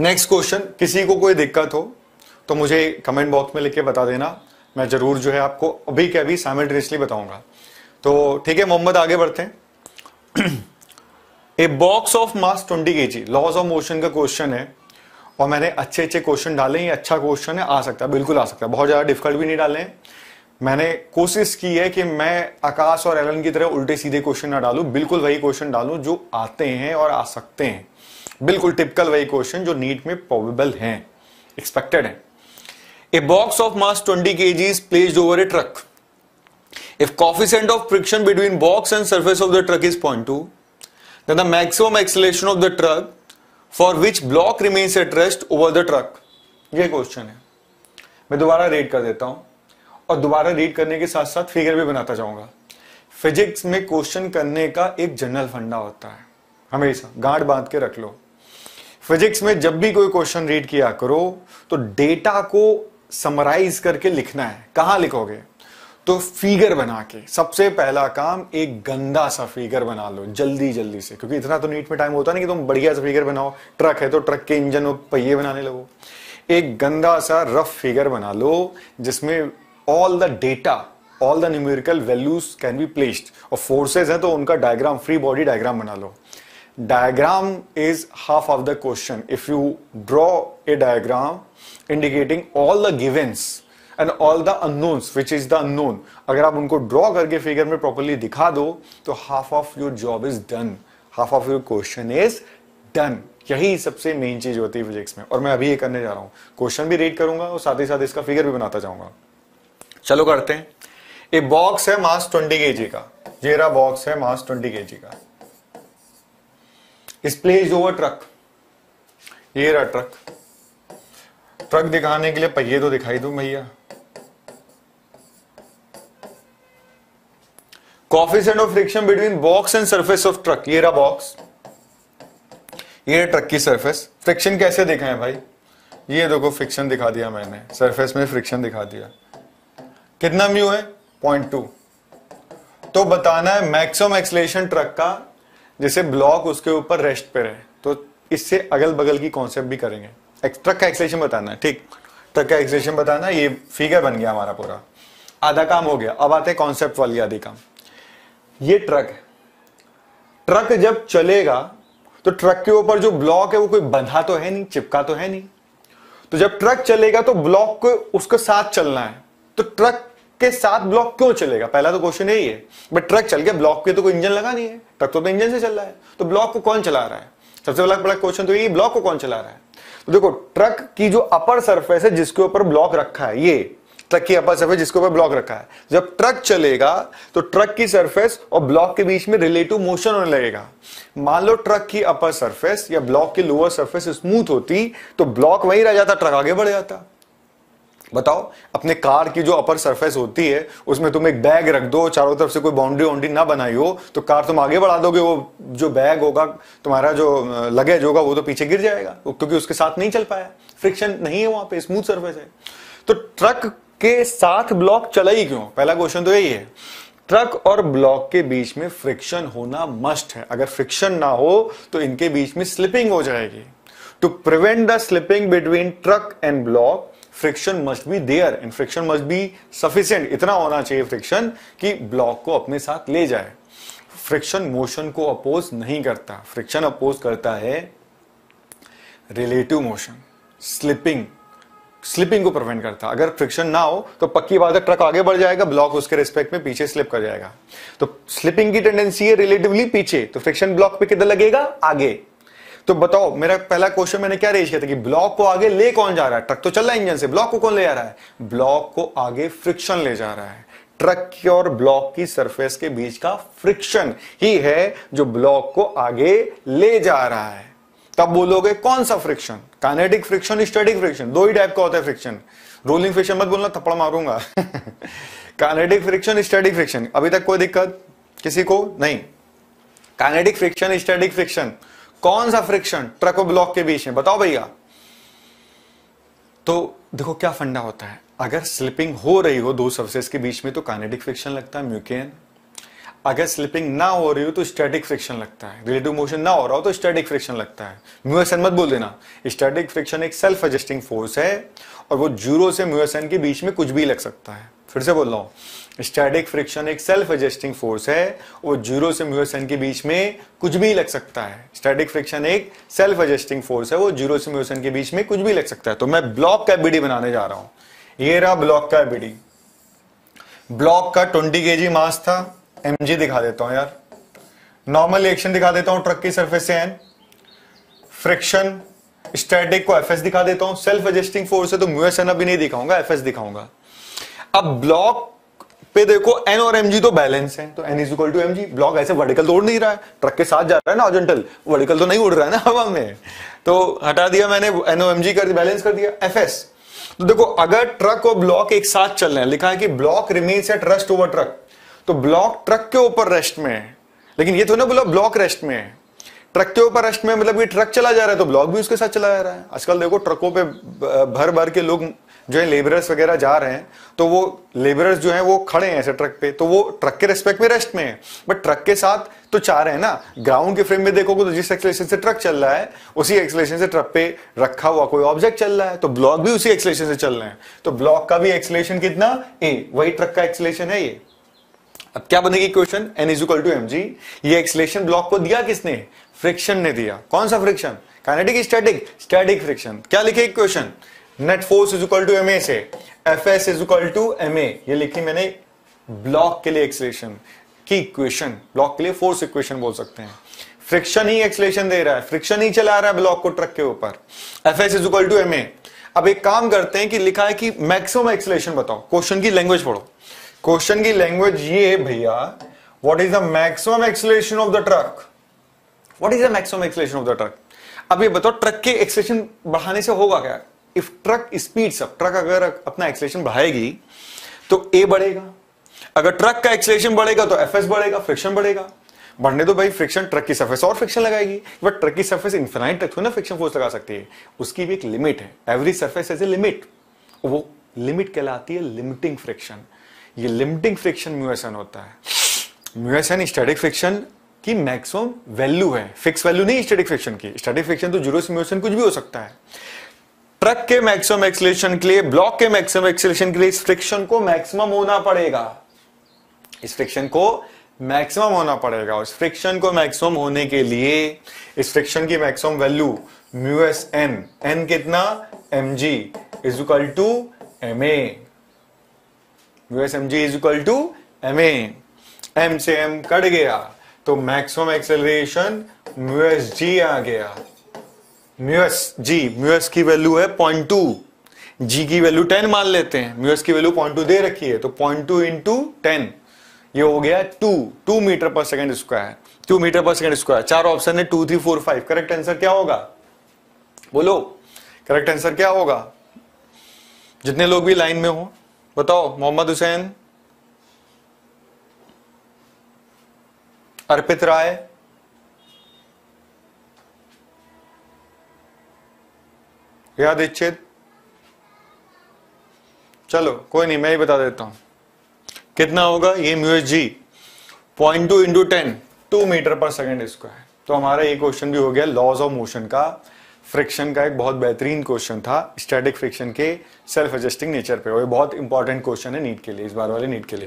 Next question किसी को कोई दिक्कत हो तो मुझे कमेंट बॉक्स में लिख के बता देना मैं ज़रूर जो है आपको अभी के अभी साइमल्टेनियसली बताऊंगा तो ठीक है मोहम्मद आगे बढ़ते हैं ए बॉक्स ऑफ मास 20 के लॉज ऑफ मोशन का क्वेश्चन है और मैंने अच्छे अच्छे क्वेश्चन डाले ये अच्छा क्वेश्चन है आ सकता है बिल्कुल आ सकता है बहुत ज़्यादा डिफिकल्ट भी नहीं डाले मैंने कोशिश की है कि मैं आकाश और एलन की तरह उल्टे सीधे क्वेश्चन ना डालू बिल्कुल वही क्वेश्चन डालू जो आते हैं और आ सकते हैं बिल्कुल टिपिकल वही क्वेश्चन जो नीट में प्रोबेबल है एक्सपेक्टेड है a box of mass twenty K G is placed over a truck if coefficient of friction between box and surface of the truck is point two the maximum acceleration of the truck for which block remains at rest over the truck ये question है मैं दोबारा read कर देता हूं और दोबारा read करने के साथ साथ फिगर भी बनाता जाऊंगा फिजिक्स में क्वेश्चन करने का एक जनरल फंडा होता है हमेशा गांठ बांध के रख लो फिजिक्स में जब भी कोई क्वेश्चन रीड किया करो तो डेटा को समराइज करके लिखना है कहां लिखोगे तो फिगर बना के सबसे पहला काम एक गंदा सा फिगर बना लो जल्दी जल्दी से क्योंकि इतना तो नीट में टाइम होता नहीं कि तुम बढ़िया सा फिगर बनाओ ट्रक है तो ट्रक के इंजन और पहिए बनाने लगो एक गंदा सा रफ फिगर बना लो जिसमें all the data all the numerical values can be placed और फोर्सेज हैं तो उनका डायग्राम फ्री बॉडी डायग्राम बना लो diagram is half of the question. If you draw a diagram indicating all the givens and all the unknowns which is the unknown अगर आप उनको draw करके फिगर में प्रॉपरली दिखा दो तो half of your job is done half of your question is done यही सबसे मेन चीज होती है फिजिक्स में और मैं अभी ये करने जा रहा हूं क्वेश्चन भी रीड करूंगा और साथ ही साथ इसका फिगर भी बनाता जाऊंगा चलो करते हैं ए बॉक्स है मास ट्वेंटी के का जेरा बॉक्स है मास ट्वेंटी के का डिस्प्ले इज ओवर ट्रक ये रहा ट्रक ट्रक दिखाने के लिए पहिए तो दिखाई दू भैया coefficient of friction between box and surface of truck ये रहा बॉक्स ये ट्रक की सरफेस फ्रिक्शन कैसे है भाई ये देखो फ्रिक्शन दिखा दिया मैंने सरफेस में फ्रिक्शन दिखा दिया कितना म्यू है पॉइंट टू तो बताना है मैक्सिमम एक्सलेशन ट्रक का जैसे ब्लॉक उसके ऊपर रेस्ट पे रहे तो इससे अगल बगल की कॉन्सेप्ट भी करेंगे ट्रक का एक्सलेशन बताना है ठीक ट्रक का एक्सलेशन बताना ये फिगर बन गया हमारा पूरा आधा काम हो गया अब आते हैं कॉन्सेप्ट वाली आधी काम ये ट्रक ट्रक जब चलेगा तो ट्रक के ऊपर जो ब्लॉक है वो कोई बंधा तो है नहीं चिपका तो है नहीं तो जब ट्रक चलेगा तो ब्लॉक को उसके साथ चलना है तो ट्रक के साथ ब्लॉक क्यों चलेगा पहला तो क्वेश्चन यही है बट ट्रक चल गया ब्लॉक के तो कोई इंजन लगा नहीं है ट्रक तो इंजन से चल रहा है तो ब्लॉक को कौन चला रहा है सबसे बड़ा बड़ा क्वेश्चन तो यही ब्लॉक को कौन चला रहा है तो देखो ट्रक की जो अपर सरफेस है जिसके ऊपर ब्लॉक रखा है ये ट्रक की अपर सरफेस जिसके ऊपर ब्लॉक रखा है जब ट्रक चलेगा तो ट्रक की सरफेस और ब्लॉक के बीच में रिलेटिव मोशन होने लगेगा मान लो ट्रक की अपर सरफेस या ब्लॉक की लोअर सरफेस स्मूथ होती तो ब्लॉक वहीं रह जाता ट्रक आगे बढ़ जाता बताओ अपने कार की जो अपर सरफेस होती है उसमें तुम एक बैग रख दो चारों तरफ से कोई बाउंड्री वाउंड्री ना बनाई हो तो कार तुम आगे बढ़ा दोगे वो जो बैग होगा तुम्हारा जो लगेज होगा वो तो पीछे गिर जाएगा क्योंकि उसके साथ नहीं चल पाया फ्रिक्शन नहीं है वहां पे स्मूथ सर्फेस है तो ट्रक के साथ ब्लॉक चला ही क्यों पहला क्वेश्चन तो यही है ट्रक और ब्लॉक के बीच में फ्रिक्शन होना मस्ट है अगर फ्रिक्शन ना हो तो इनके बीच में स्लिपिंग हो जाएगी to prevent the slipping between truck and block friction must be there and friction must be sufficient इतना होना चाहिए फ्रिक्शन कि ब्लॉक को अपने साथ ले जाए फ्रिक्शन मोशन को अपोज नहीं करता फ्रिक्शन अपोज करता है रिलेटिव मोशन स्लिपिंग स्लिपिंग को प्रिवेंट करता अगर फ्रिक्शन ना हो तो पक्की बात है ट्रक आगे बढ़ जाएगा ब्लॉक उसके रिस्पेक्ट में पीछे स्लिप कर जाएगा तो स्लिपिंग की टेंडेंसी है रिलेटिवली पीछे तो फ्रिक्शन ब्लॉक पे किधर लगेगा आगे तो बताओ मेरा पहला क्वेश्चन मैंने क्या रेज किया था कि ब्लॉक को आगे ले कौन जा रहा है ट्रक तो चल रहा है इंजन से ब्लॉक को कौन ले जा रहा है ब्लॉक को आगे फ्रिक्शन ले जा रहा है ट्रक की और ब्लॉक की सरफेस के बीच का फ्रिक्शन ही है जो ब्लॉक को आगे ले जा रहा है तब बोलोगे कौन सा friction kinetic friction static friction दो ही टाइप का होता है फ्रिक्शन रोलिंग फ्रिक्शन मत बोलना थप्पड़ मारूंगा कानेटिक फ्रिक्शन स्टैटिक फ्रिक्शन अभी तक कोई दिक्कत किसी को नहीं कानेटिक फ्रिक्शन स्टैटिक फ्रिक्शन कौन सा फ्रिक्शन ट्रक और ब्लॉक के बीच में बताओ भैया तो देखो क्या फंडा होता है अगर स्लिपिंग हो रही हो दो सर्फेस के बीच में तो काइनेटिक फ्रिक्शन लगता है म्यूकेन अगर स्लिपिंग ना हो रही हो तो स्टैटिक फ्रिक्शन लगता है रिलेटिव मोशन ना हो रहा हो तो स्टैटिक फ्रिक्शन लगता है म्यूएसएन मत बोल देना स्टैटिक फ्रिक्शन एक सेल्फ एडजस्टिंग फोर्स है और वो जीरो से म्यूएसएन के बीच में कुछ भी लग सकता है फिर से बोल रहा हूँ स्टैटिक फ्रिक्शन एक सेल्फ एडजस्टिंग फोर्स है वो जीरो से म्यूएसएन के बीच में कुछ भी लग सकता है स्टैटिक फ्रिक्शन एक सेल्फ एडजस्टिंग फोर्स है वो जीरो से म्यूएसएन के बीच में कुछ भी लग सकता है तो मैं ब्लॉक का बीडी बनाने जा रहा हूं ये रहा ब्लॉक का एबीडी ब्लॉक का ट्वेंटी के मास था mg दिखा देता हूं यार नॉर्मल रिएक्शन दिखा देता हूं ट्रक की सरफेस से एन फ्रिक्शन स्टैटिक को एफएस दिखा देता हूं सेल्फ एडजस्टिंग फोर्स है तो म्यू एस एन अभी नहीं दिखाऊंगा एफएस दिखाऊंगा अब ब्लॉक पे देखो एन और एमजी तो बैलेंस है तो N is equal to M G block ऐसे वर्टिकल तो उड़ नहीं रहा है ट्रक के साथ जा रहा है ना ऑर्जेंटल वर्टिकल तो नहीं उड़ रहा है ना हवा में तो हटा दिया मैंने एन ओ एमजी कर बैलेंस कर दिया एफएस तो देखो अगर ट्रक और ब्लॉक एक साथ चल रहे हैं लिखा है कि block remains at rest over truck तो ब्लॉक ट्रक के ऊपर रेस्ट में है लेकिन ये तो ना बोला ब्लॉक रेस्ट में है ट्रक के ऊपर रेस्ट में मतलब ये ट्रक चला जा रहा है तो ब्लॉक भी उसके साथ चला जा रहा है आजकल देखो ट्रकों पे भर भर के लोग जो है लेबरर्स वगैरह जा रहे हैं तो वो लेबरर्स जो है वो खड़े हैं ऐसे ट्रक पे तो वो ट्रक के रेस्पेक्ट में रेस्ट में है बट ट्रक के साथ तो चाह रहे हैं ना ग्राउंड के फ्रेम में देखोगे तो जिस एक्सलेशन से ट्रक चल रहा है उसी एक्सलेशन से ट्रक पे रखा हुआ कोई ऑब्जेक्ट चल रहा है तो ब्लॉक भी उसी एक्सलेशन से चल रहे हैं तो ब्लॉक का भी एक्सलेशन कितना ए वही ट्रक का एक्सलेशन है ये अब क्या बनेगी question N is equal to M G ये एक्सलेशन ब्लॉक को दिया किसने फ्रिक्शन ने दिया कौन सा friction kinetic static static friction क्या लिखे question net force is equal to M A से F S is equal to M A ये लिखी मैंने ब्लॉक के लिए एक्सलेशन की इक्वेशन ब्लॉक के लिए फोर्स इक्वेशन बोल सकते हैं फ्रिक्शन ही एक्सलेशन दे रहा है फ्रिक्शन ही चला रहा है ब्लॉक को ट्रक के ऊपर F S is equal to M A अब एक काम करते हैं कि लिखा है कि मैक्सिमम एक्सलेशन बताओ क्वेश्चन की लैंग्वेज पढ़ो क्वेश्चन की लैंग्वेज ये है भैया what is the maximum acceleration of the truck what is the maximum acceleration of the truck अब ये बताओ ट्रक के एक्सलेशन बढ़ाने से होगा क्या इफ ट्रक स्पीड सब ट्रक अगर अपना एक्सलेशन बढ़ाएगी तो ए बढ़ेगा अगर ट्रक का एक्सलेशन बढ़ेगा तो एफ बढ़ेगा फ्रिक्शन बढ़ेगा बढ़ने तो भाई फ्रिक्शन ट्रक की सरफेस और फ्रिक्शन लगाएगी बट ट्रक की सरफेस इन्फिनाइट तक ना फ्रिक्शन फोर्स लगा सकती है उसकी भी एक लिमिट है every surface has a limit वो लिमिट कहलाती है लिमिटिंग फ्रिक्शन ये लिमिटिंग फ्रिक्शन म्यूएसन होता है म्यूएसन स्टैटिक फ्रिक्शन की मैक्सिमम वैल्यू है फिक्स वैल्यू नहीं स्टैटिक फ्रिक्शन की स्टैटिक फ्रिक्शन तो जीरो से म्यूएसन कुछ भी हो सकता है ट्रक के मैक्सिमम एक्सलेशन के लिए ब्लॉक के मैक्सिमम एक्सलेशन के लिए इस फ्रिक्शन को मैक्सिमम होना पड़ेगा इस फ्रिक्शन को मैक्सिमम होना पड़ेगा इस फ्रिक्शन को मैक्सिमम होने के लिए इस फ्रिक्शन की maximum value mu S N N कितना M G is equal to M A mu S M G is equal to M M से एम कट गया तो मैक्सिमम एक्सेलरेशन म्यूएस जी आ गया म्यूएस जी म्यूएस की वैल्यू है point two G की वैल्यू टेन मान लेते हैं म्यूएस की वैल्यू पॉइंट टू दे रखी है तो पॉइंट टू इंटू टेन ये हो गया टू टू मीटर पर सेकेंड स्क्वायर टू मीटर पर सेकेंड स्क्वायर चार ऑप्शन है two three four five correct answer क्या होगा बोलो करेक्ट आंसर क्या होगा जितने लोग भी लाइन में हो बताओ मोहम्मद हुसैन अर्पित राय या दीक्षित चलो कोई नहीं मैं ही बता देता हूं कितना होगा ये mu S G point two into ten two metre पर सेकेंड स्क्वायर तो हमारा ये क्वेश्चन भी हो गया लॉज ऑफ मोशन का फ्रिक्शन का एक बहुत बेहतरीन क्वेश्चन था स्टैटिक फ्रिक्शन के सेल्फ एडजस्टिंग नेचर पे और ये बहुत इंपॉर्टेंट क्वेश्चन है नीट के लिए इस बार वाले नीट के लिए